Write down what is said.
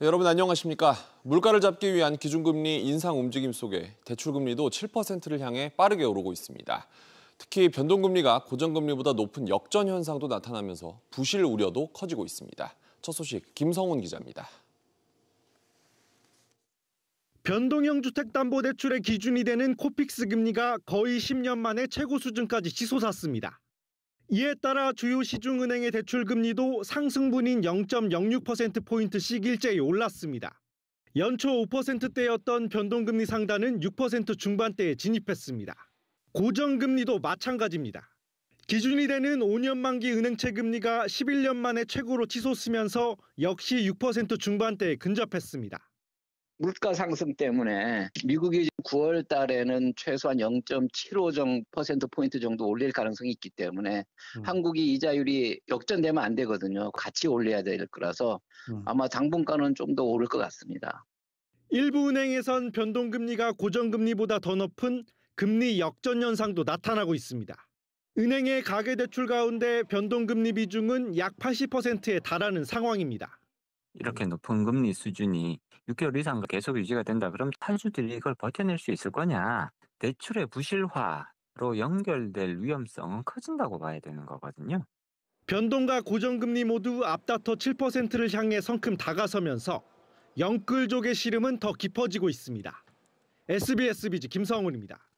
여러분 안녕하십니까? 물가를 잡기 위한 기준금리 인상 움직임 속에 대출금리도 7%를 향해 빠르게 오르고 있습니다. 특히 변동금리가 고정금리보다 높은 역전 현상도 나타나면서 부실 우려도 커지고 있습니다. 첫 소식 김성훈 기자입니다. 변동형 주택담보대출의 기준이 되는 코픽스 금리가 거의 10년 만에 최고 수준까지 치솟았습니다. 이에 따라 주요 시중은행의 대출 금리도 상승분인 0.06%포인트씩 일제히 올랐습니다. 연초 5%대였던 변동금리 상단은 6% 중반대에 진입했습니다. 고정금리도 마찬가지입니다. 기준이 되는 5년 만기 은행채 금리가 11년 만에 최고로 치솟으면서 역시 6% 중반대에 근접했습니다. 물가 상승 때문에 미국이 9월 달에는 최소한 0.75%포인트 정도 올릴 가능성이 있기 때문에 음. 한국이 이자율이 역전되면 안 되거든요. 같이 올려야 될 거라서 음. 아마 당분간은 좀 더 오를 것 같습니다. 일부 은행에선 변동금리가 고정금리보다 더 높은 금리 역전 현상도 나타나고 있습니다. 은행의 가계대출 가운데 변동금리 비중은 약 80%에 달하는 상황입니다. 이렇게 높은 금리 수준이 6개월 이상 계속 유지가 된다. 그럼 탈주들이 이걸 버텨낼 수 있을 거냐? 대출의 부실화로 연결될 위험성은 커진다고 봐야 되는 거거든요. 변동과 고정금리 모두 앞다퉈 7%를 향해 성큼 다가서면서 영끌족의 시름은 더 깊어지고 있습니다. SBS 비즈 김성훈입니다.